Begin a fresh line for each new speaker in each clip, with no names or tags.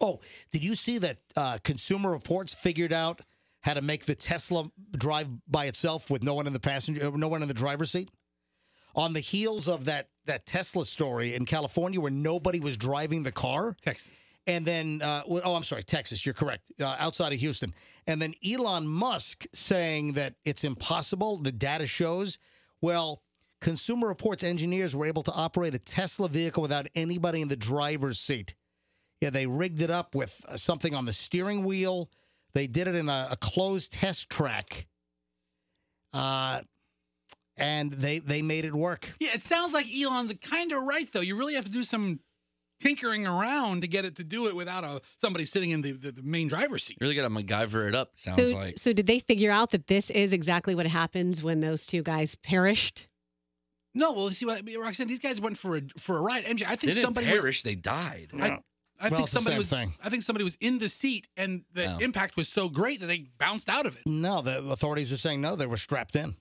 Oh, did you see that uh, Consumer Reports figured out how to make the Tesla drive by itself with no one in the passenger, uh, no one in the driver's seat? On the heels of that that Tesla story in California where nobody was driving the car, Texas. And then, uh, oh, I'm sorry, Texas, you're correct, uh, outside of Houston. And then Elon Musk saying that it's impossible. The data shows, well, Consumer Reports engineers were able to operate a Tesla vehicle without anybody in the driver's seat. Yeah, they rigged it up with uh, something on the steering wheel. They did it in a, a closed test track. Uh, and they they made it work. Yeah, it
sounds like Elon's kind of right though. You really have to do some tinkering around to get it to do it without a uh, somebody sitting in the, the, the main driver's seat. You really got to MacGyver it up. Sounds so, like. So
did they figure out that this is exactly what happens when those two guys perished? No, well, see what
Roxanne. These guys went for a for a ride. MJ, I think somebody perish. Was, they died. I, I well, think somebody was. Thing. I think somebody was in the seat, and the no. Oh. impact was so great that they bounced
out of it. No, the authorities are saying no. They were strapped in.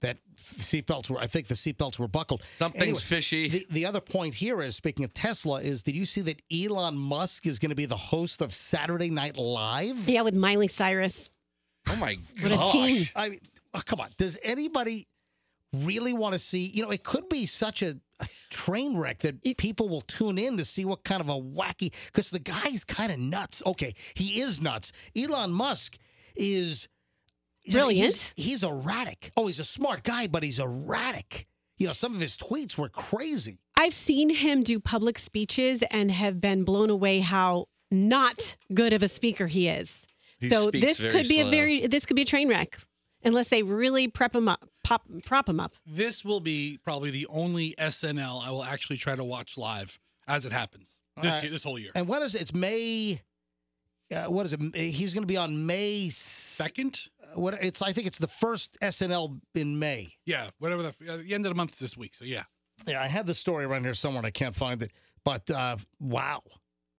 That seatbelts were. I think the seatbelts were buckled. Something's anyway, fishy. The, the other point here is, speaking of Tesla, is did you see that Elon Musk is going to be the host of Saturday Night Live?
Yeah, with Miley Cyrus.
Oh my what What a team! I mean, oh, come on. Does anybody really want to see? You know, it could be such a train wreck that it, people will tune in to see what kind of a wacky because the guy's kind of nuts. Okay, he is nuts. Elon Musk is
brilliant. Know, he's,
he's erratic. Oh, he's a smart guy, but he's erratic. You know, some of his tweets were crazy.
I've seen him do public speeches and have been blown away how not good of a speaker he is. He so this could be slow. a very this could be a train wreck unless they really prep him up pop prop him up.
This will be probably the only SNL I will actually try to watch live as it happens this right. year, this whole year.
And when is it? It's
May. Uh, what is it? He's going to be on May second. Uh, what it's? I think it's the first SNL in May.
Yeah, whatever the, uh, the end of the month is this week. So yeah.
Yeah, I had the story around here somewhere. And I can't find it, but uh, wow,